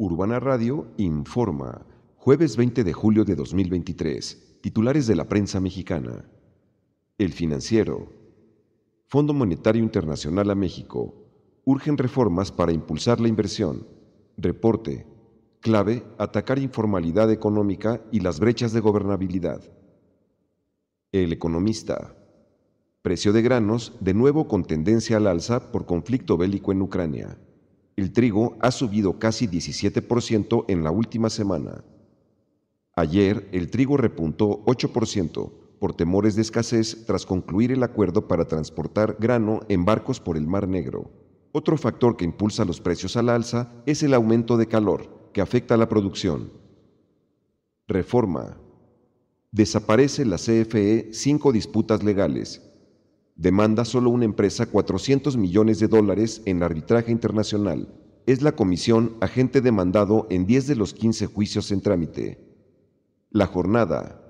Urbana Radio informa. Jueves 20 de julio de 2023. Titulares de la prensa mexicana. El financiero. Fondo Monetario Internacional a México. Urgen reformas para impulsar la inversión. Reporte. Clave, atacar informalidad económica y las brechas de gobernabilidad. El economista. Precio de granos, de nuevo con tendencia al alza por conflicto bélico en Ucrania. El trigo ha subido casi 17% en la última semana. Ayer el trigo repuntó 8% por temores de escasez tras concluir el acuerdo para transportar grano en barcos por el Mar Negro. Otro factor que impulsa los precios al alza es el aumento de calor, que afecta a la producción. Reforma. Desaparece la CFE cinco disputas legales, demanda solo una empresa 400 millones de dólares en arbitraje internacional. Es la comisión agente demandado en 10 de los 15 juicios en trámite. La jornada.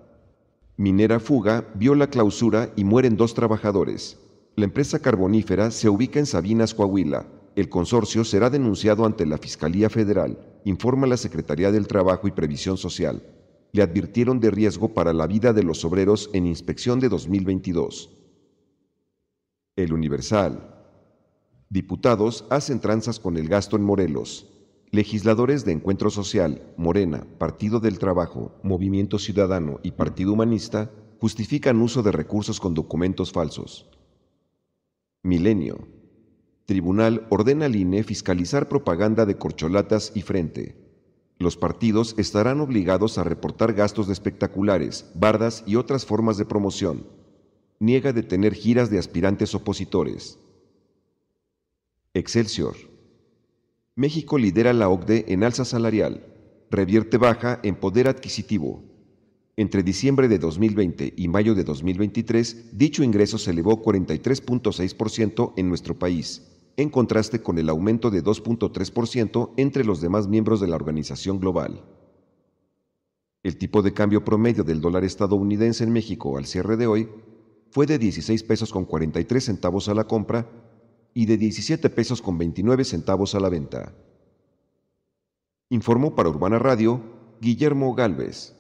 Minera Fuga vio la clausura y mueren dos trabajadores. La empresa carbonífera se ubica en Sabinas, Coahuila. El consorcio será denunciado ante la Fiscalía Federal, informa la Secretaría del Trabajo y Previsión Social. Le advirtieron de riesgo para la vida de los obreros en inspección de 2022. El Universal. Diputados hacen tranzas con el gasto en Morelos. Legisladores de Encuentro Social, Morena, Partido del Trabajo, Movimiento Ciudadano y Partido Humanista justifican uso de recursos con documentos falsos. Milenio. Tribunal ordena al INE fiscalizar propaganda de corcholatas y frente. Los partidos estarán obligados a reportar gastos de espectaculares, bardas y otras formas de promoción niega de tener giras de aspirantes opositores. Excelsior. México lidera la OCDE en alza salarial, revierte baja en poder adquisitivo. Entre diciembre de 2020 y mayo de 2023, dicho ingreso se elevó 43.6% en nuestro país, en contraste con el aumento de 2.3% entre los demás miembros de la organización global. El tipo de cambio promedio del dólar estadounidense en México al cierre de hoy fue de 16 pesos con 43 centavos a la compra y de 17 pesos con 29 centavos a la venta. Informó para Urbana Radio Guillermo Galvez.